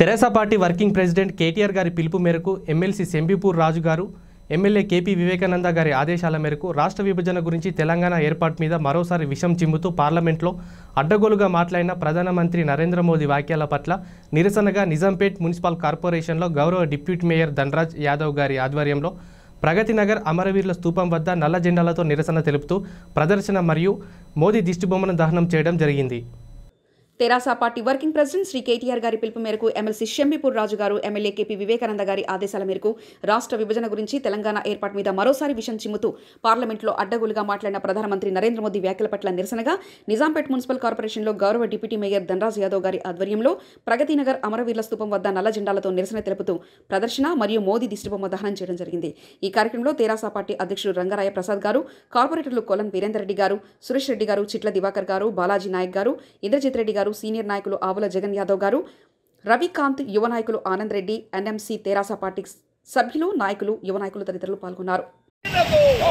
Teresa party working president KTR గారి పిలుపు మేరకు ఎమ్మెల్సీ సెంబీపూర్ రాజు గారు ఎమ్మెల్యే కేపీ వివేకానంద గారి ఆదేశాల మేరకు రాష్ట్ర విభజన గురించి తెలంగాణ ఏర్పాటు మీద మరోసారి విషం చిమ్ముతూ పార్లమెంట్లో అడ్డగోలుగా మాట్లాడిన ప్రధానమంత్రి నరేంద్ర మోదీ వ్యాఖ్యల పట్ల నిరసనగా నిజాంపేట్ మున్సిపల్ కార్పొరేషన్లో గౌరవ డిప్యూటీ మేయర్ ధనరాజ్ యాదవ్ గారి ఆధ్వర్యంలో ప్రగతి నగర్ అమరవీరుల స్తూపం వద్ద నల్ల జెండాలతో నిరసన తెలుపుతూ ప్రదర్శన మరియు మోదీ దిష్టిబొమ్మను దహనం చేయడం జరిగింది TRS party working president Shri KTR గారి పిలుపు మేరకు ఎమ్మెల్సీ షంబీపూర్ రాజు గారు ఎమ్మెల్యే కేపీ వివేకానంద గారి ఆదేశాల మేరకు రాష్ట్ర విభజన గురించి తెలంగాణ ఏర్పాటు మీద మరోసారి విషయం చిమ్ముతూ పార్లమెంట్లో అడ్డగోలుగా మాట్లాడిన ప్రధానమంత్రి నరేంద్ర మోదీ వ్యాఖ్యల పట్ల నిరసనగా నిజాంపేట్ మున్సిపల్ కార్పొరేషన్లో గౌరవ డిప్యూటీ మేయర్ ధనరాజ్ యాదవ్ గారి ఆధ్వర్యంలో ప్రగతినగర్ అమరవీర్ల స్థూపం వద్ద నల్ల జెండాలతో నిరసన తెలుపుతూ ప్రదర్శన మరియు మోదీ దిష్టిబొమ్మ దహనం చేయడం జరిగింది ఈ కార్యక్రమంలో తెరాస పార్టీ అధ్యక్షుడు రంగరాయ ప్రసాద్ గారు కార్పొరేటర్లు కొలం వీరేందర్ రెడ్డి గారు సురేష్ రెడ్డి గారు చిట్ల దివాకర్ గారు బాలాజీ నాయక్ గారు ఇంద్రజిత్ రెడ్డి గారు గారు సీనియర్ నాయకులు ఆవుల జగన్ యాదవ్ గారు రవికాంత్ యువ నాయకులు ఆనంద్ రెడ్డి ఎన్ఎంసీ తెరాస పార్టీ సభ్యులు నాయకులు యువ నాయకులు తదితరులు పాల్గొన్నారు